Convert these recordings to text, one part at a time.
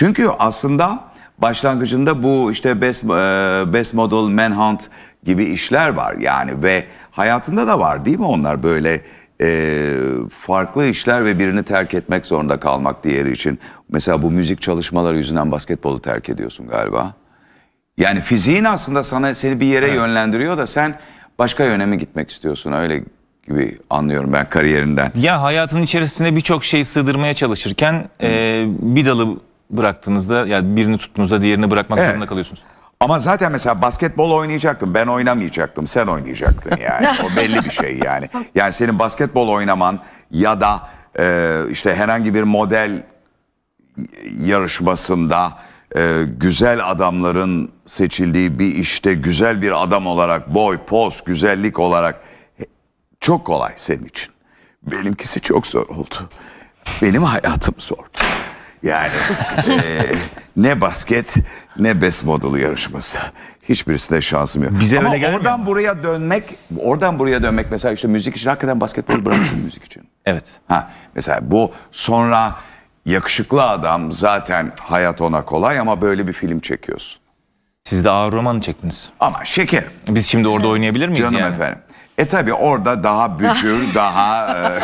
Çünkü aslında başlangıcında bu işte best, e, best model manhunt gibi işler var yani ve hayatında da var değil mi onlar böyle e, farklı işler ve birini terk etmek zorunda kalmak diğeri için. Mesela bu müzik çalışmaları yüzünden basketbolu terk ediyorsun galiba. Yani fiziğin aslında sana seni bir yere evet. yönlendiriyor da sen başka yöne mi gitmek istiyorsun öyle gibi anlıyorum ben kariyerinden. Ya hayatın içerisinde birçok şey sığdırmaya çalışırken e, bir dalı bıraktığınızda yani birini tuttuğunuzda diğerini bırakmak evet. zorunda kalıyorsunuz. Ama zaten mesela basketbol oynayacaktım. Ben oynamayacaktım. Sen oynayacaktın yani. o belli bir şey yani. Yani senin basketbol oynaman ya da e, işte herhangi bir model yarışmasında e, güzel adamların seçildiği bir işte güzel bir adam olarak boy, poz, güzellik olarak çok kolay senin için. Benimkisi çok zor oldu. Benim hayatım zor. Yani e, ne basket ne best model yarışması. Hiçbirisinde şansım yok. Bize Ama öyle oradan mu? buraya dönmek, oradan buraya dönmek mesela işte müzik için hakikaten basketbol bıraktım müzik için. Evet. Ha mesela bu sonra yakışıklı adam zaten hayat ona kolay ama böyle bir film çekiyorsun. Siz de ağır romanı çektiniz. Ama şeker. Biz şimdi orada oynayabilir miyiz Canım yani? efendim. E tabi orada daha bücür, daha... e,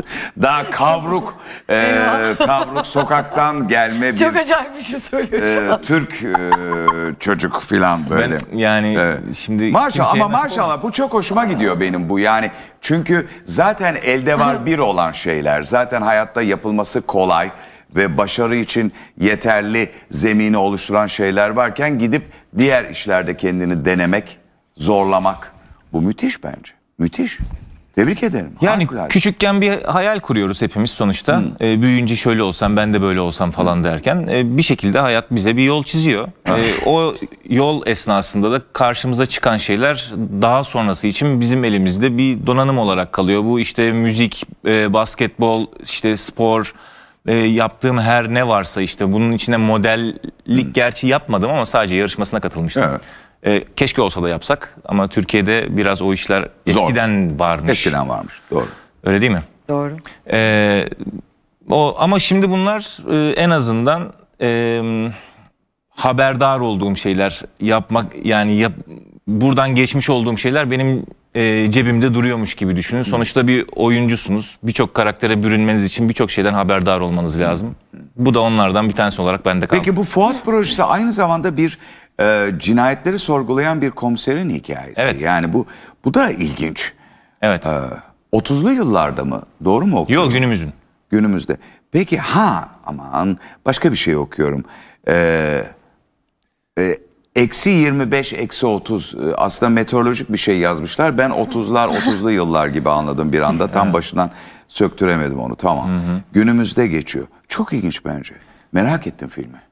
Daha kavruk e, kavruk sokaktan gelme bir Çok acayip bir şey söylüyor e, Türk e, çocuk filan böyle. Ben yani Evet. şimdi Maşallah ama maşallah olmaz. bu çok hoşuma gidiyor benim bu yani. Çünkü zaten elde var bir olan şeyler. Zaten hayatta yapılması kolay ve başarı için yeterli zemini oluşturan şeyler varken gidip diğer işlerde kendini denemek, zorlamak bu müthiş bence. Müthiş. Tebrik ederim. Yani Harikulade. küçükken bir hayal kuruyoruz hepimiz sonuçta. Hmm. E, büyüyünce şöyle olsam ben de böyle olsam falan derken e, bir şekilde hayat bize bir yol çiziyor. Ah. e, o yol esnasında da karşımıza çıkan şeyler daha sonrası için bizim elimizde bir donanım olarak kalıyor. Bu işte müzik, e, basketbol, işte spor, e, yaptığım her ne varsa işte bunun içine modellik hmm. gerçi yapmadım ama sadece yarışmasına katılmıştım. Evet. E, keşke olsa da yapsak ama Türkiye'de biraz o işler Zor. eskiden varmış. Eskiden varmış doğru. Öyle değil mi? Doğru. E, o Ama şimdi bunlar e, en azından e, haberdar olduğum şeyler yapmak yani yap, buradan geçmiş olduğum şeyler benim e, cebimde duruyormuş gibi düşünün. Sonuçta bir oyuncusunuz. Birçok karaktere bürünmeniz için birçok şeyden haberdar olmanız lazım. Bu da onlardan bir tanesi olarak bende kaldı. Peki bu Fuat projesi aynı zamanda bir e, cinayetleri sorgulayan bir komiserin hikayesi. Evet. Yani bu bu da ilginç. Evet. E, ee, 30'lu yıllarda mı? Doğru mu okuyorum? Yok günümüzün. Günümüzde. Peki ha aman başka bir şey okuyorum. Ee, e, eksi 25, eksi 30 e, aslında meteorolojik bir şey yazmışlar. Ben 30'lar, 30'lu yıllar gibi anladım bir anda. Tam başından söktüremedim onu tamam. Hı hı. Günümüzde geçiyor. Çok ilginç bence. Merak ettim filmi.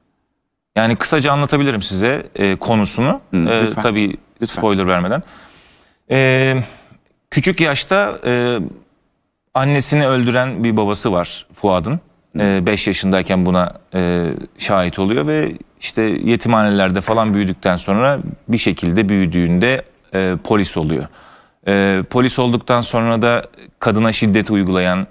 Yani kısaca anlatabilirim size e, konusunu. Hı, e, lütfen. Tabii lütfen. spoiler vermeden. E, küçük yaşta e, annesini öldüren bir babası var Fuad'ın. 5 e, yaşındayken buna e, şahit oluyor ve işte yetimhanelerde falan büyüdükten sonra bir şekilde büyüdüğünde e, polis oluyor. E, polis olduktan sonra da kadına şiddet uygulayan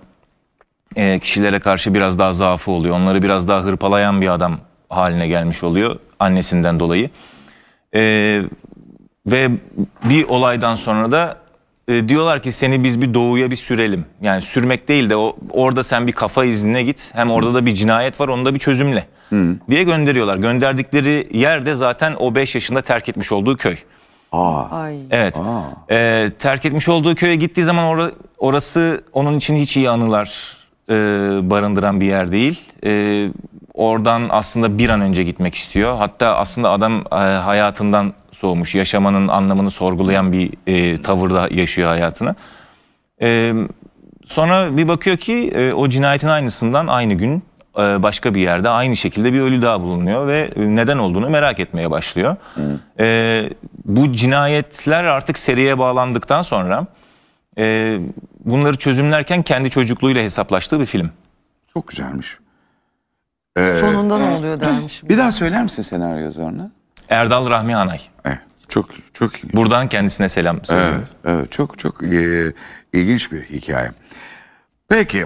e, kişilere karşı biraz daha zaafı oluyor. Onları biraz daha hırpalayan bir adam haline gelmiş oluyor annesinden dolayı. Ee, ve bir olaydan sonra da e, diyorlar ki seni biz bir doğuya bir sürelim. Yani sürmek değil de o, orada sen bir kafa iznine git. Hem orada da bir cinayet var onu da bir çözümle Hı. diye gönderiyorlar. Gönderdikleri yerde zaten o 5 yaşında terk etmiş olduğu köy. Aa. Ay. Evet. Aa. E, terk etmiş olduğu köye gittiği zaman or orası onun için hiç iyi anılar e, barındıran bir yer değil. E, Oradan aslında bir an önce gitmek istiyor. Hatta aslında adam e, hayatından soğumuş. Yaşamanın anlamını sorgulayan bir e, tavırda yaşıyor hayatını. E, sonra bir bakıyor ki e, o cinayetin aynısından aynı gün e, başka bir yerde aynı şekilde bir ölü daha bulunuyor ve e, neden olduğunu merak etmeye başlıyor. E, bu cinayetler artık seriye bağlandıktan sonra e, bunları çözümlerken kendi çocukluğuyla hesaplaştığı bir film. Çok güzelmiş. Ee, Sonunda ne oluyor dermişim. Bir daha söyler misin senaryo yazarını? Erdal Rahmi Anay. Evet, çok çok ilginç. Buradan kendisine selam söylüyoruz. Evet, evet, çok çok e, ilginç bir hikaye. Peki.